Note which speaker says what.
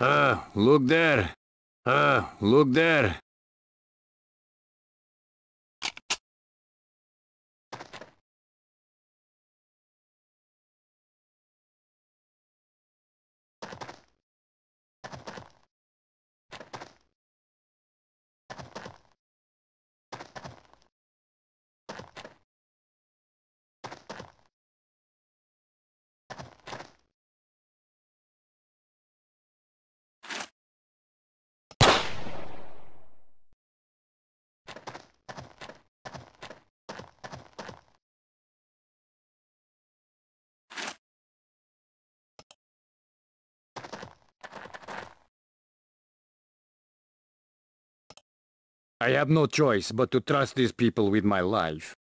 Speaker 1: Ah, look there! Ah, look there! I have no choice but to trust these people with my life.